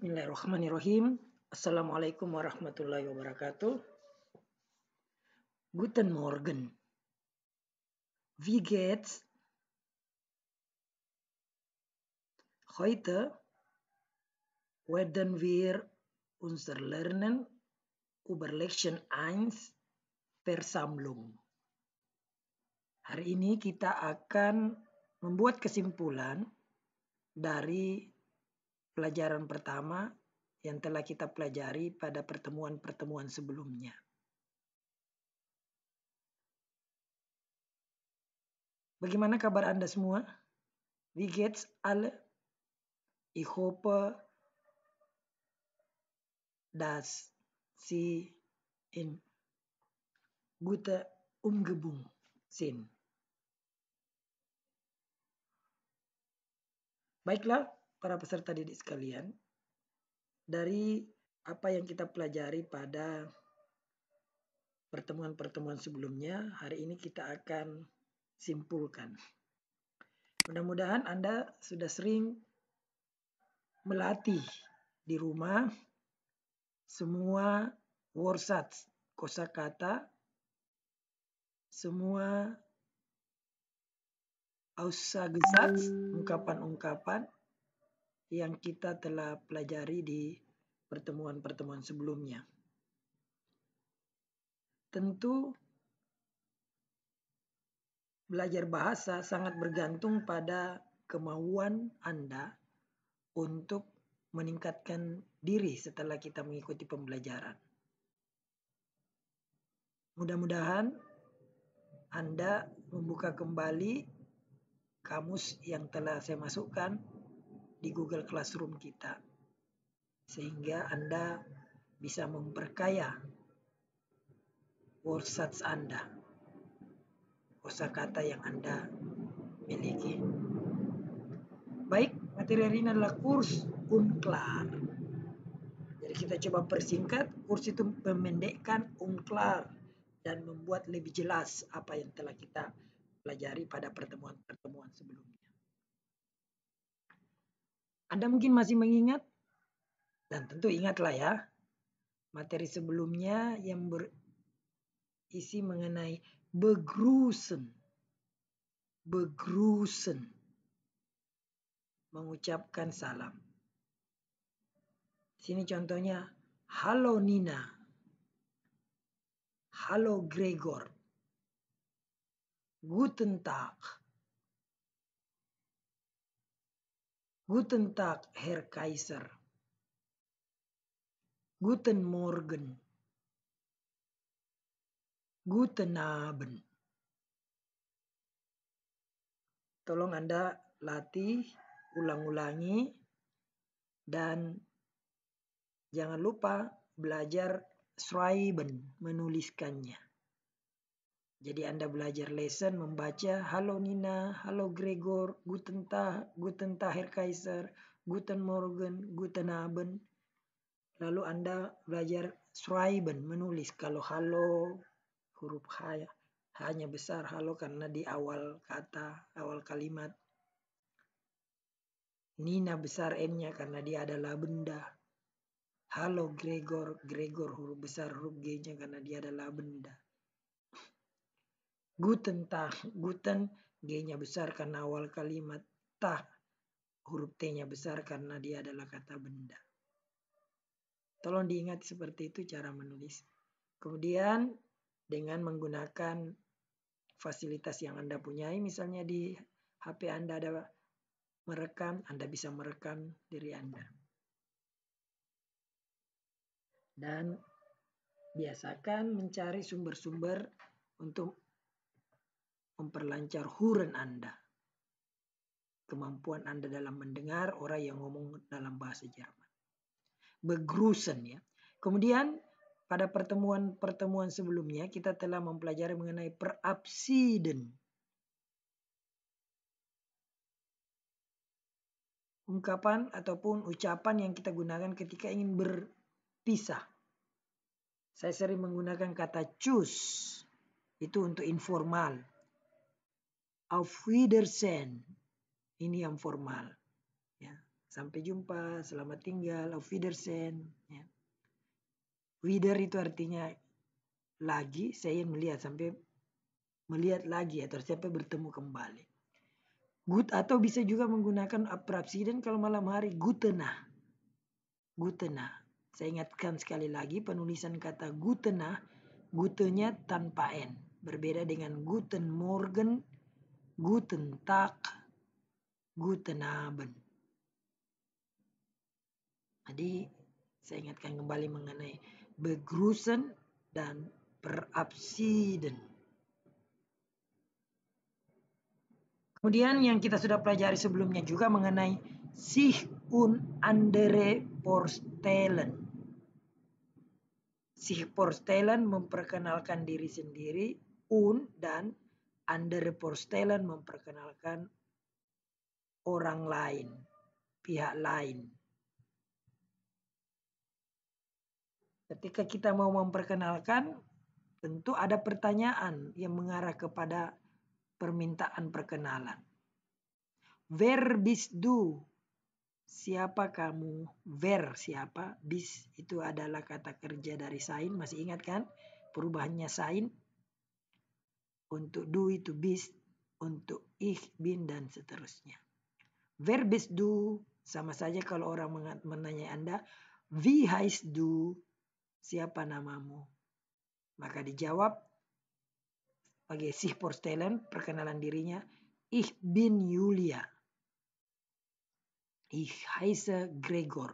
Bismillahirrahmanirrahim. Assalamualaikum warahmatullahi wabarakatuh. Guten Morgen. Wie geht's? Heute werden wir unser Lernen über Lektion 1 Versammlung. Hari ini kita akan membuat kesimpulan dari pelajaran pertama yang telah kita pelajari pada pertemuan-pertemuan sebelumnya. Bagaimana kabar Anda semua? Wie geht's alle? Ich hoffe, dass Sie in Gute Umgebung sind. Baiklah, para peserta didik sekalian, dari apa yang kita pelajari pada pertemuan-pertemuan sebelumnya, hari ini kita akan simpulkan. Mudah-mudahan Anda sudah sering melatih di rumah semua kosa kata, semua ausagesat ungkapan-ungkapan yang kita telah pelajari di pertemuan-pertemuan sebelumnya. Tentu belajar bahasa sangat bergantung pada kemauan Anda untuk meningkatkan diri setelah kita mengikuti pembelajaran. Mudah-mudahan Anda membuka kembali kamus yang telah saya masukkan di Google Classroom kita. Sehingga Anda bisa memperkaya wordsats Anda, kata yang Anda miliki. Baik, materi ini adalah kurs UNCLAR. Jadi kita coba persingkat, kurs itu memendekkan UNCLAR dan membuat lebih jelas apa yang telah kita pelajari pada pertemuan-pertemuan sebelumnya. Anda mungkin masih mengingat dan tentu ingatlah ya materi sebelumnya yang berisi mengenai begrusen. Begrusen. Mengucapkan salam. Sini contohnya, halo Nina. Halo Gregor. Guten Tag. Guten Tag, Herr Kaiser. Guten Morgen. Guten Abend. Tolong Anda latih, ulang-ulangi, dan jangan lupa belajar schreiben, menuliskannya. Jadi Anda belajar lesson membaca Halo Nina, Halo Gregor, Guten Tag, Guten Tag Herr Kaiser, Guten Morgen, Guten Abend. Lalu Anda belajar schreiben, menulis. Kalau halo huruf H ya, hanya besar halo karena di awal kata, awal kalimat. Nina besar N-nya karena dia adalah benda. Halo Gregor, Gregor huruf besar huruf G-nya karena dia adalah benda. Guten Tag. Guten G-nya besar karena awal kalimat Tah Huruf T-nya besar karena dia adalah kata benda. Tolong diingat seperti itu cara menulis. Kemudian dengan menggunakan fasilitas yang Anda punyai, misalnya di HP Anda ada merekam, Anda bisa merekam diri Anda. Dan biasakan mencari sumber-sumber untuk memperlancar huren Anda. Kemampuan Anda dalam mendengar orang yang ngomong dalam bahasa Jerman. Begrusen ya. Kemudian pada pertemuan-pertemuan sebelumnya kita telah mempelajari mengenai perabsiden. Ungkapan ataupun ucapan yang kita gunakan ketika ingin berpisah. Saya sering menggunakan kata choose. Itu untuk informal. Auf Wiedersehen. Ini yang formal. Ya. Sampai jumpa, selamat tinggal, auf Wiedersehen. Ya. Wieder itu artinya lagi, saya melihat sampai melihat lagi atau sampai bertemu kembali. Gut atau bisa juga menggunakan aprapsiden kalau malam hari gutena. Gutena. Saya ingatkan sekali lagi penulisan kata gutena, gutenya tanpa n. Berbeda dengan guten morgen Guten Tag, Guten Abend. Jadi saya ingatkan kembali mengenai begrusen dan perabsiden. Kemudian yang kita sudah pelajari sebelumnya juga mengenai sich und andere vorstellen. Sich vorstellen memperkenalkan diri sendiri, un dan Under Porstelen memperkenalkan orang lain, pihak lain. Ketika kita mau memperkenalkan, tentu ada pertanyaan yang mengarah kepada permintaan perkenalan. Where bis du? Siapa kamu? Where siapa? Bis itu adalah kata kerja dari sain. Masih ingat kan? Perubahannya sain untuk du itu bis, untuk ich, bin, dan seterusnya. Verbis do du, sama saja kalau orang menanya Anda, wie heißt du, siapa namamu? Maka dijawab, bagi sich porcelain perkenalan dirinya, ich bin Julia. Ich heiße Gregor.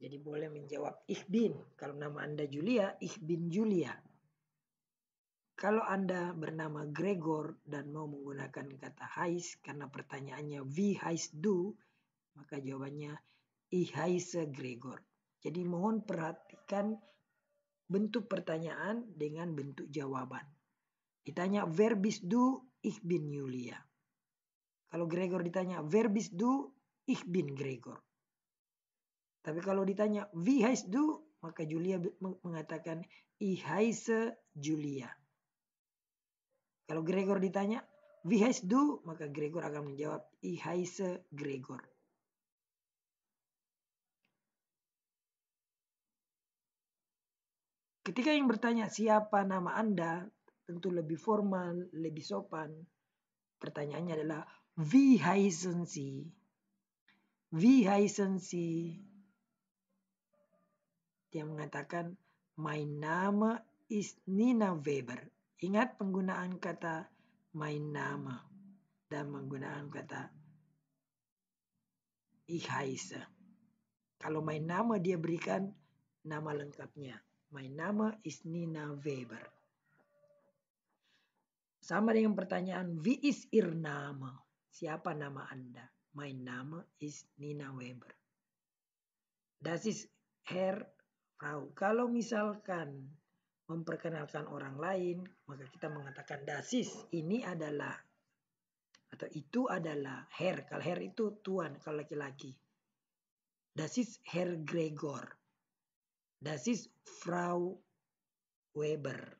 Jadi boleh menjawab ich bin. Kalau nama Anda Julia, ich bin Julia. Kalau Anda bernama Gregor dan mau menggunakan kata hais karena pertanyaannya wie heißt do maka jawabannya ich heiße Gregor. Jadi mohon perhatikan bentuk pertanyaan dengan bentuk jawaban. Ditanya verbis du, ich bin Julia. Kalau Gregor ditanya verbis du, ich bin Gregor. Tapi kalau ditanya wie heißt du, maka Julia mengatakan ich heiße Julia. Kalau Gregor ditanya, wie heißt du? Maka Gregor akan menjawab, ich heiße Gregor. Ketika yang bertanya siapa nama Anda, tentu lebih formal, lebih sopan. Pertanyaannya adalah, wie heißen Sie? Wie heißen Sie? Dia mengatakan, my name is Nina Weber. Ingat penggunaan kata main nama dan penggunaan kata ihaisa. Kalau main nama dia berikan nama lengkapnya. Main nama is Nina Weber. Sama dengan pertanyaan wie is ihr Name? Siapa nama Anda? My name is Nina Weber. Das ist Herr Frau. Kalau misalkan memperkenalkan orang lain, maka kita mengatakan dasis ini adalah atau itu adalah Her. Kalau Her itu tuan kalau laki-laki. Dasis Her Gregor. Dasis Frau Weber.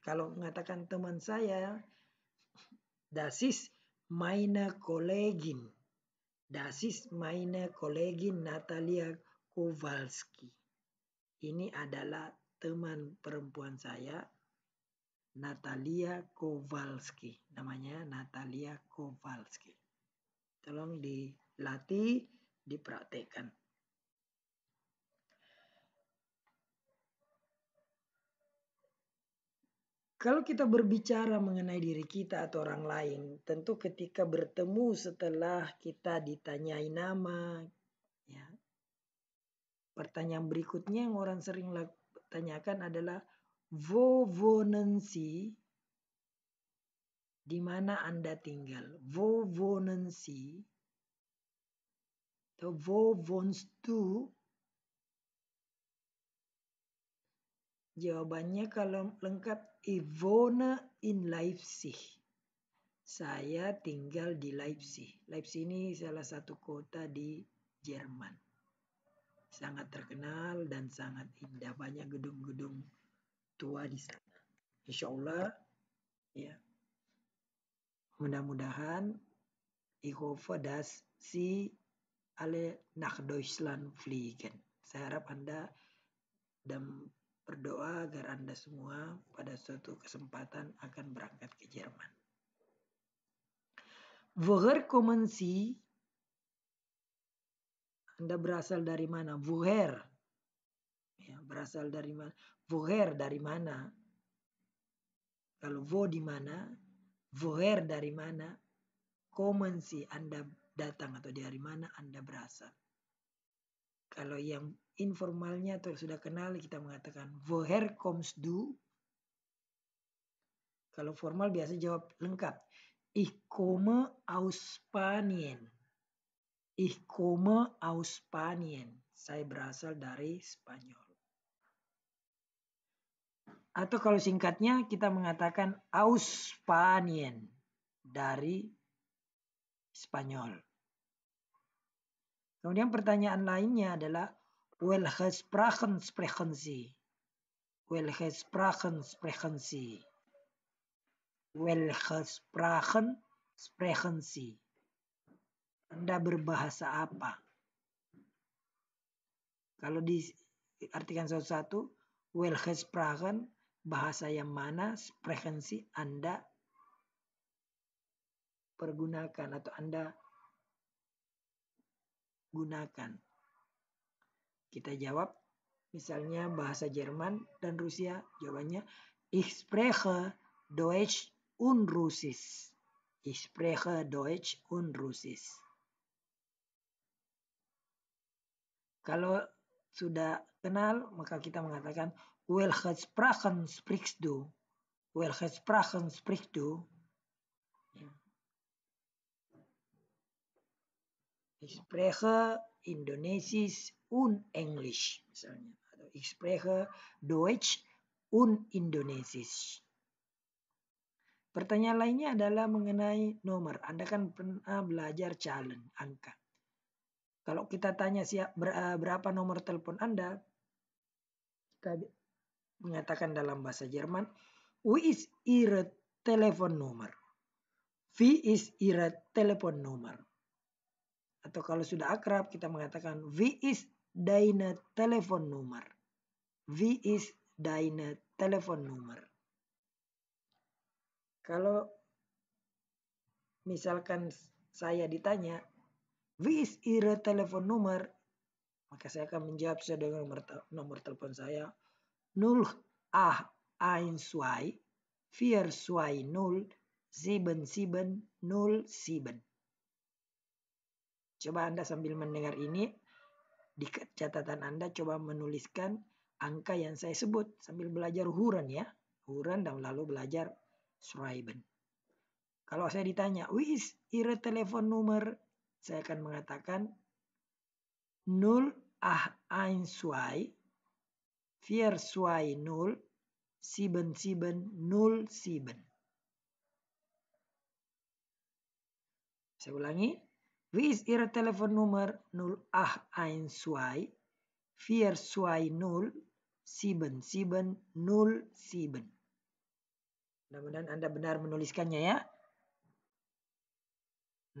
Kalau mengatakan teman saya, dasis meine Kollegin. Dasis meine Kollegin Natalia Kowalski. Ini adalah teman perempuan saya Natalia Kowalski. Namanya Natalia Kowalski. Tolong dilatih, dipraktekkan. Kalau kita berbicara mengenai diri kita atau orang lain, tentu ketika bertemu setelah kita ditanyai nama, ya, pertanyaan berikutnya yang orang sering laku, tanyakan adalah Vovonensi di mana Anda tinggal. Vovonensi atau Vovonstu Jawabannya kalau lengkap Ivona in Leipzig. Saya tinggal di Leipzig. Leipzig ini salah satu kota di Jerman sangat terkenal dan sangat indah. Banyak gedung-gedung tua di sana. Insya Allah, ya. Mudah-mudahan Ikhofa das si alle nach Deutschland fliegen. Saya harap Anda dan berdoa agar Anda semua pada suatu kesempatan akan berangkat ke Jerman. Woher kommen Sie? Anda berasal dari mana? Woher. Ya, berasal dari mana? Woher dari mana? Kalau wo di mana? Woher dari mana? sih Anda datang atau dari mana Anda berasal. Kalau yang informalnya atau sudah kenal kita mengatakan woher comes du. Kalau formal biasa jawab lengkap. Ich komme aus Spanien. Ich komme aus Spanien. Saya berasal dari Spanyol. Atau kalau singkatnya kita mengatakan aus Spanien dari Spanyol. Kemudian pertanyaan lainnya adalah welche Sprachen sprechen Sie? Welche Sprachen sprechen Sie? Welche Sprachen sprechen Sie? Anda berbahasa apa? Kalau diartikan satu-satu, Sprachen bahasa yang mana, sprechen Anda pergunakan atau Anda gunakan. Kita jawab, misalnya bahasa Jerman dan Rusia, jawabannya Ich spreche Deutsch und Russisch. Ich spreche Deutsch und Russisch. Kalau sudah kenal, maka kita mengatakan Welgesprachen sprichst du. Welgesprachen sprichst du. Ya. Ich spreche Indonesisch und Englisch misalnya. Atau ich spreche Deutsch und Indonesisch. Pertanyaan lainnya adalah mengenai nomor. Anda kan pernah belajar challenge angka. Kalau kita tanya siap eh, berapa nomor telepon Anda, kita mengatakan dalam bahasa Jerman, "Wie ist Ihre Telefonnummer?" "Wie ist Ihre Telefonnummer?" Atau kalau sudah akrab kita mengatakan "Wie ist deine Telefonnummer?" "Wie ist deine Telefonnummer?" Kalau misalkan saya ditanya, Wish ira telepon nomor. Maka saya akan menjawab sesuai dengan nomor, nomor telepon saya. Nul A ah, ain suai. fear suai nul sieben sieben nul sieben. Coba Anda sambil mendengar ini, di catatan Anda coba menuliskan angka yang saya sebut sambil belajar huran ya. Huran dan lalu belajar ben. Kalau saya ditanya, wis ira telepon nomor saya akan mengatakan 0 ah ein zwei, vier zwei 0 sieben sieben null sieben. Saya ulangi. Wie ist Ihre Telefonnummer 0812 420 7707? Mudah-mudahan Anda benar menuliskannya ya. 0812 420 7707 0812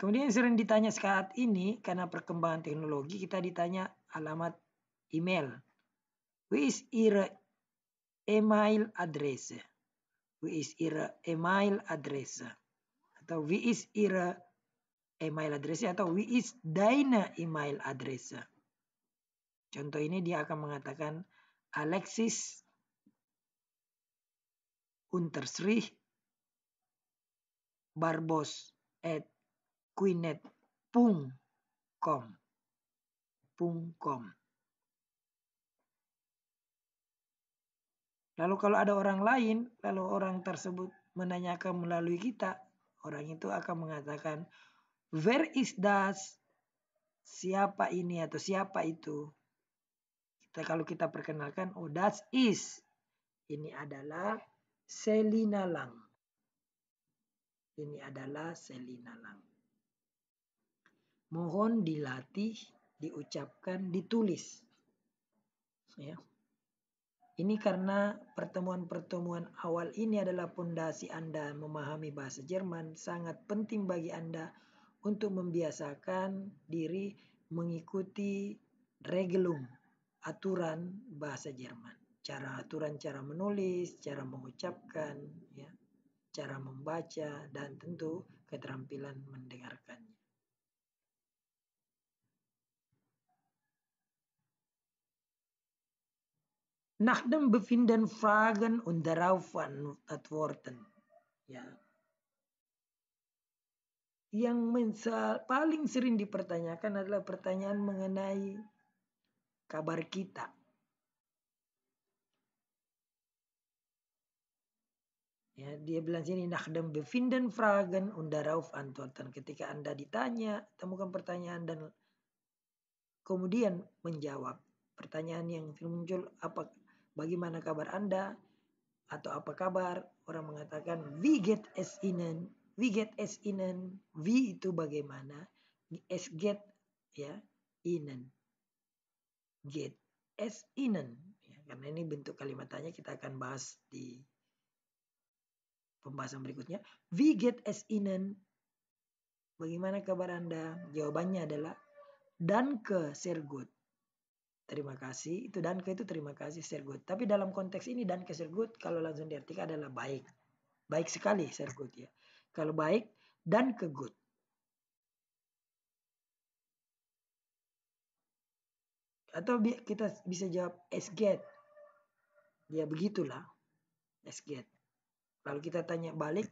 Kemudian sering ditanya saat ini karena perkembangan teknologi kita ditanya alamat email. which is email address? which is email address? atau we is ira email address atau we is dina email address. Contoh ini dia akan mengatakan Alexis Untersri barbos at queenet. com com Lalu kalau ada orang lain, lalu orang tersebut menanyakan melalui kita, orang itu akan mengatakan where is das siapa ini atau siapa itu kita kalau kita perkenalkan oh that is ini adalah Selina Lang ini adalah Selina Lang mohon dilatih diucapkan ditulis ya ini karena pertemuan-pertemuan awal ini adalah pondasi Anda memahami bahasa Jerman sangat penting bagi Anda untuk membiasakan diri mengikuti regelung aturan bahasa Jerman, cara aturan cara menulis, cara mengucapkan, ya, cara membaca dan tentu keterampilan mendengarkan. dem befinden Fragen und darauf Antworten. Ya. Yang paling sering dipertanyakan adalah pertanyaan mengenai kabar kita. Ya, dia bilang sini dem befinden fragen und darauf antworten. Ketika Anda ditanya, temukan pertanyaan dan kemudian menjawab. Pertanyaan yang muncul apa bagaimana kabar Anda? Atau apa kabar? Orang mengatakan, wie geht es Ihnen? Wie geht es Ihnen? Wie itu bagaimana? Es geht, ya, Ihnen. Geht es Ihnen? Ya, karena ini bentuk kalimat tanya kita akan bahas di pembahasan berikutnya. Wie geht es Ihnen? Bagaimana kabar Anda? Jawabannya adalah Danke, sehr gut terima kasih itu dan ke itu terima kasih sehr good tapi dalam konteks ini dan ke sehr gut kalau langsung diartikan adalah baik baik sekali sehr good ya kalau baik dan ke good atau kita bisa jawab es get ya begitulah es get lalu kita tanya balik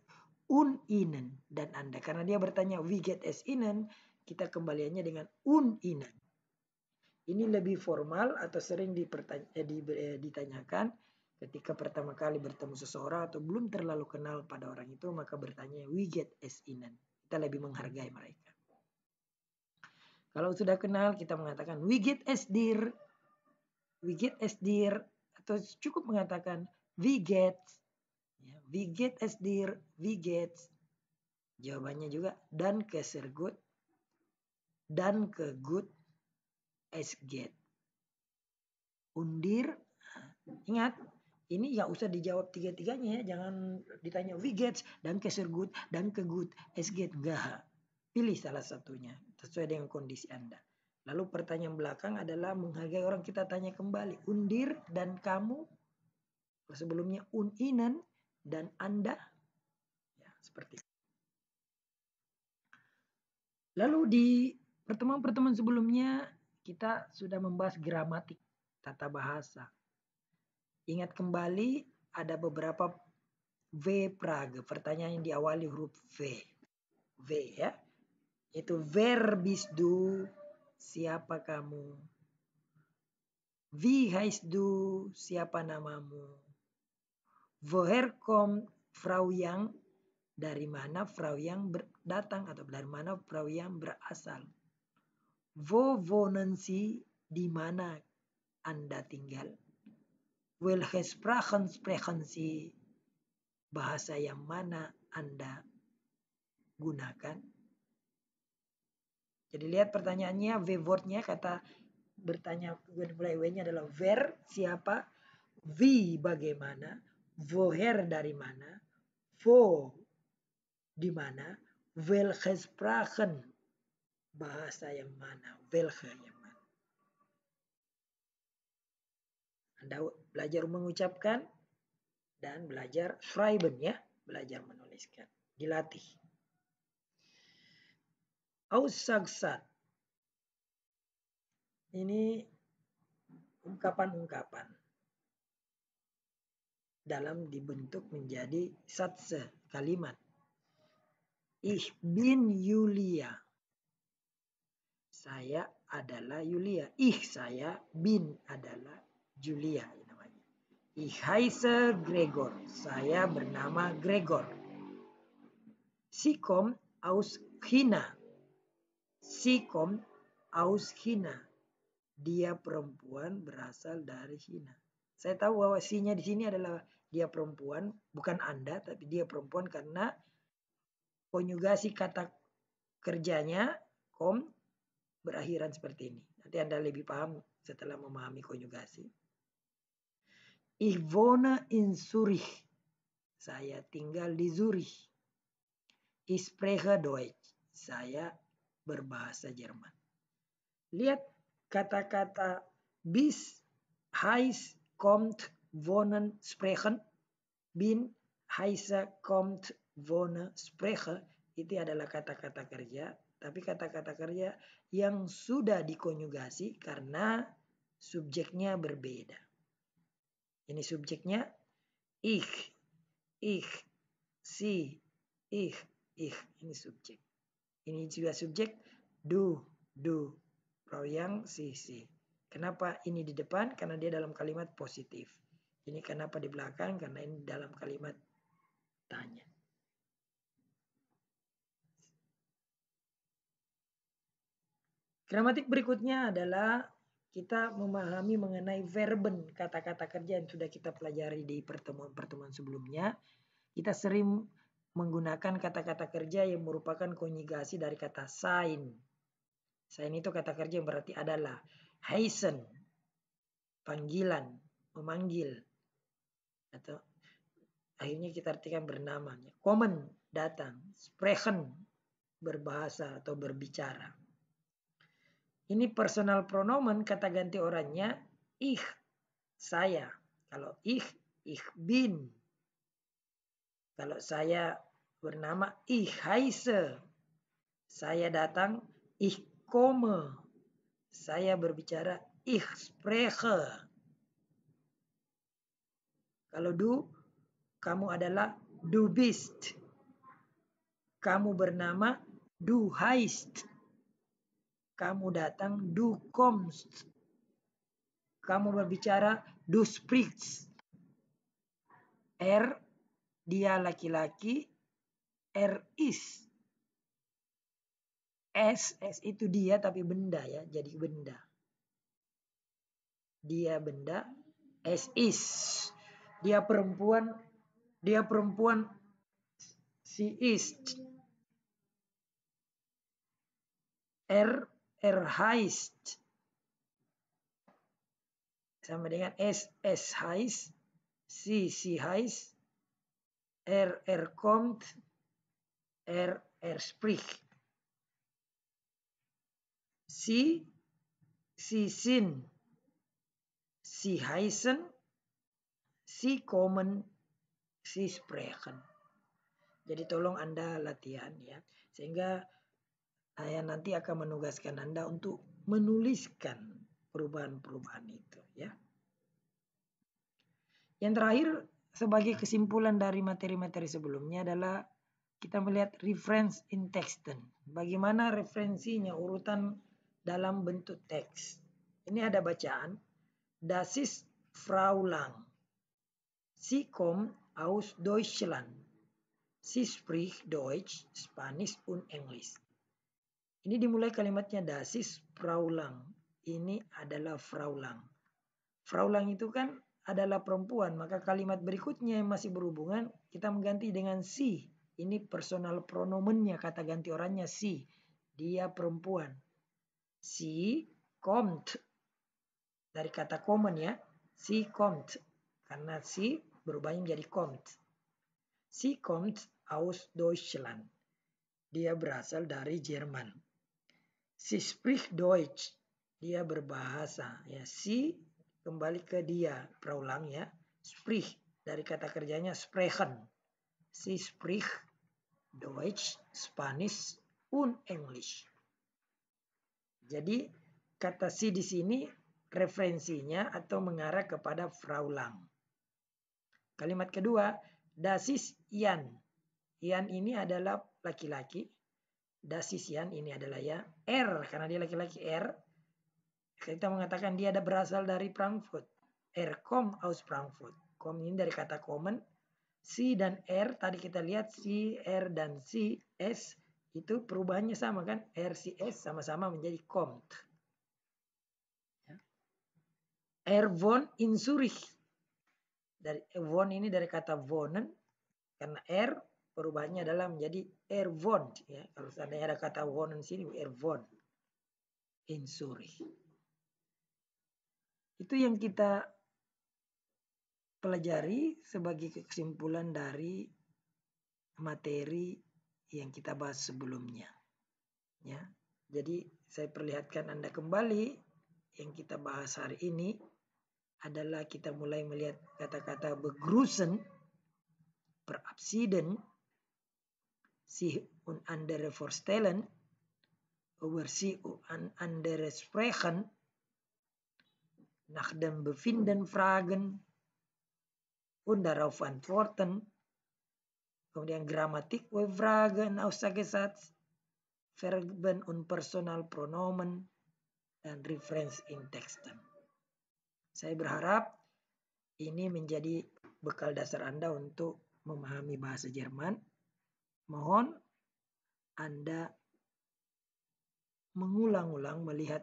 un inen dan anda karena dia bertanya we get es inen kita kembaliannya dengan un inen ini lebih formal atau sering dipertanya, eh, eh, ditanyakan ketika pertama kali bertemu seseorang atau belum terlalu kenal pada orang itu, maka bertanya we get as inan. Kita lebih menghargai mereka. Kalau sudah kenal, kita mengatakan we get as dear, we get as dear, atau cukup mengatakan we get, ya, we get as dear, we get. Jawabannya juga dan ke sergut, dan ke good, get. Undir, ingat ini ya usah dijawab tiga-tiganya ya. Jangan ditanya wiget dan Good dan ke good kegut get. Enggak. Pilih salah satunya sesuai dengan kondisi Anda. Lalu pertanyaan belakang adalah menghargai orang kita tanya kembali. Undir dan kamu. Sebelumnya uninan dan Anda. Ya, seperti itu. Lalu di pertemuan-pertemuan sebelumnya kita sudah membahas gramatik, tata bahasa. Ingat kembali ada beberapa V praga, pertanyaan yang diawali huruf V. V ya. Itu verbis du, siapa kamu? Wie heißt du, siapa namamu? Woher kommt Frau Yang, dari mana Frau Yang datang atau dari mana Frau Yang berasal? Wo wohnen Sie? Di mana Anda tinggal? Welche Sprachen sprechen Bahasa yang mana Anda gunakan? Jadi lihat pertanyaannya, V-wordnya kata bertanya mulai W-nya adalah where, siapa, v bagaimana, woher dari mana, wo di mana, welche Sprachen bahasa yang mana, welche yang mana. Anda belajar mengucapkan dan belajar schreiben ya, belajar menuliskan, dilatih. Aussagsat. Ini ungkapan-ungkapan dalam dibentuk menjadi satse, kalimat. Ich bin Julia saya adalah Yulia. Ich saya, bin adalah Julia namanya. Ich heiße Gregor. Saya bernama Gregor. Sie kommt aus China. Sie kommt aus China. Dia perempuan berasal dari China. Saya tahu bahwa sinya di sini adalah dia perempuan, bukan Anda, tapi dia perempuan karena konjugasi kata kerjanya kom berakhiran seperti ini. Nanti Anda lebih paham setelah memahami konjugasi. Ivona in Zurich. Saya tinggal di Zurich. Ich spreche Deutsch. Saya berbahasa Jerman. Lihat kata-kata bis, heis, kommt, wohnen, sprechen. Bin, heise, kommt, wohnen, sprechen. Itu adalah kata-kata kerja. Tapi kata-kata kerja yang sudah dikonjugasi karena subjeknya berbeda. Ini subjeknya ich, ich, si, ich, ich. Ini subjek. Ini juga subjek du, du. Kalau yang si, si. Kenapa ini di depan? Karena dia dalam kalimat positif. Ini kenapa di belakang? Karena ini dalam kalimat tanya. Gramatik berikutnya adalah kita memahami mengenai verben kata-kata kerja yang sudah kita pelajari di pertemuan-pertemuan sebelumnya. Kita sering menggunakan kata-kata kerja yang merupakan konjugasi dari kata sein. Sein itu kata kerja yang berarti adalah heisen, panggilan, memanggil. Atau akhirnya kita artikan bernamanya. Komen, datang. Sprechen, berbahasa atau berbicara. Ini personal pronomen kata ganti orangnya ich, saya. Kalau ich, ich bin. Kalau saya bernama ich heiße. Saya datang ich komme. Saya berbicara ich spreche. Kalau du, kamu adalah du bist. Kamu bernama du heist. Kamu datang du kommst. Kamu berbicara du sprichst. Er dia laki-laki, er is. S, S itu dia tapi benda ya, jadi benda. Dia benda, S is. Dia perempuan, dia perempuan, si is. R er, R heist sama dengan S S heist, C C heist, R R kommt, R R spricht C C sin, C heißen C kommen, C sprechen. Jadi tolong Anda latihan ya. Sehingga saya nanti akan menugaskan Anda untuk menuliskan perubahan-perubahan itu ya. Yang terakhir sebagai kesimpulan dari materi-materi sebelumnya adalah kita melihat reference in text Bagaimana referensinya urutan dalam bentuk teks. Ini ada bacaan Dasis Fraulang. Sie kommt aus Deutschland. Sie spricht Deutsch, Spanish und Englisch. Ini dimulai kalimatnya dasis fraulang. Ini adalah fraulang. Fraulang itu kan adalah perempuan, maka kalimat berikutnya yang masih berhubungan kita mengganti dengan si. Ini personal pronomennya, kata ganti orangnya si. Dia perempuan. Si komt dari kata common ya, si komt karena si berubah menjadi komt. Si kommt aus Deutschland. Dia berasal dari Jerman. Si spricht Deutsch. Dia berbahasa. Ya, si kembali ke dia. Perulang ya. Sprich dari kata kerjanya sprechen. Si Sprich Deutsch, Spanish, un English. Jadi kata si di sini referensinya atau mengarah kepada Frau Lang Kalimat kedua, dasis Ian. Ian ini adalah laki-laki dasisian ini adalah ya R karena dia laki-laki R kita mengatakan dia ada berasal dari Frankfurt R kom aus Frankfurt kom ini dari kata common C dan R tadi kita lihat C R dan C S itu perubahannya sama kan R C S sama-sama menjadi Comte ya. R von in Zurich dari von ini dari kata wonen karena R perubahannya adalah menjadi Ervond ya. Kalau seandainya ada kata won di sini Ervond Insuri. Itu yang kita pelajari sebagai kesimpulan dari materi yang kita bahas sebelumnya. Ya. Jadi saya perlihatkan Anda kembali yang kita bahas hari ini adalah kita mulai melihat kata-kata begrusen, perabsiden, sich und andere vorstellen, über sie und andere sprechen, nach dem Befinden fragen und darauf antworten, kemudian Grammatik und Fragen, Aussagesatz, Verben und Personalpronomen dan reference in Texten. Saya berharap ini menjadi bekal dasar Anda untuk memahami bahasa Jerman Mohon Anda mengulang-ulang melihat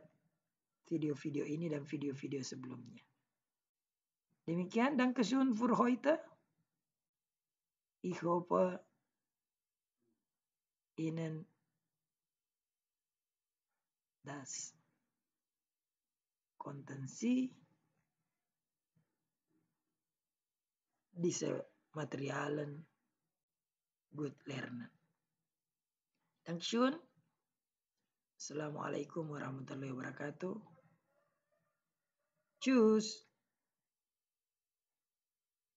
video-video ini dan video-video sebelumnya. Demikian dan kesun für heute. Ich hoffe Ihnen das konnten Sie diese Materialien good learner. you. Assalamualaikum warahmatullahi wabarakatuh. Choose.